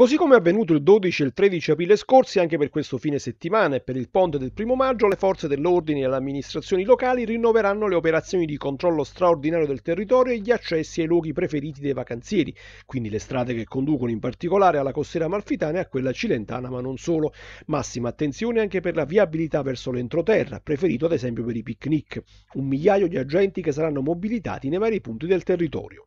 Così come è avvenuto il 12 e il 13 aprile scorsi, anche per questo fine settimana e per il ponte del primo maggio, le forze dell'ordine e le amministrazioni locali rinnoveranno le operazioni di controllo straordinario del territorio e gli accessi ai luoghi preferiti dei vacanzieri, quindi le strade che conducono in particolare alla costiera amalfitana e a quella cilentana, ma non solo. Massima attenzione anche per la viabilità verso l'entroterra, preferito ad esempio per i picnic. Un migliaio di agenti che saranno mobilitati nei vari punti del territorio.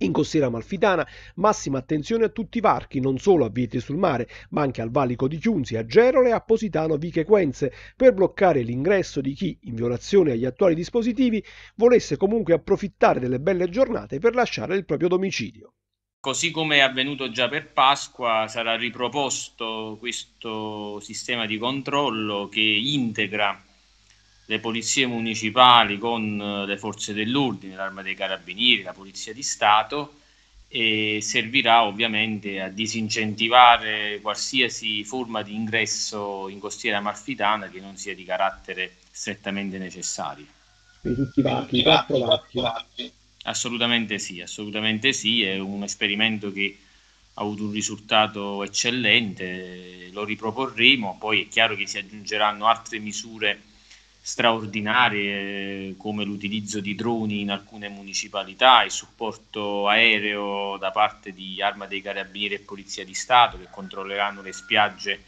In costiera malfitana, massima attenzione a tutti i varchi, non solo a Vieti sul mare, ma anche al valico di Chiunzi, a Gerole e a Positano Vichequenze, per bloccare l'ingresso di chi, in violazione agli attuali dispositivi, volesse comunque approfittare delle belle giornate per lasciare il proprio domicilio. Così come è avvenuto già per Pasqua, sarà riproposto questo sistema di controllo che integra le polizie municipali con eh, le forze dell'ordine, l'arma dei carabinieri, la polizia di Stato e servirà ovviamente a disincentivare qualsiasi forma di ingresso in costiera amalfitana che non sia di carattere strettamente necessario. Quindi tutti varchi, quattro varchi. Assolutamente sì, assolutamente sì, è un esperimento che ha avuto un risultato eccellente, lo riproporremo, poi è chiaro che si aggiungeranno altre misure straordinarie eh, come l'utilizzo di droni in alcune municipalità, il supporto aereo da parte di Arma dei Carabinieri e Polizia di Stato che controlleranno le spiagge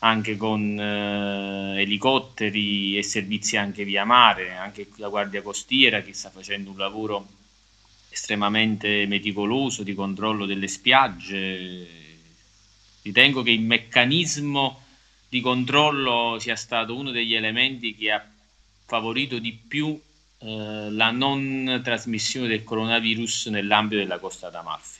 anche con eh, elicotteri e servizi anche via mare, anche la Guardia Costiera che sta facendo un lavoro estremamente meticoloso di controllo delle spiagge. Ritengo che il meccanismo di controllo sia stato uno degli elementi che ha favorito di più eh, la non trasmissione del coronavirus nell'ambito della costa d'Amalfi.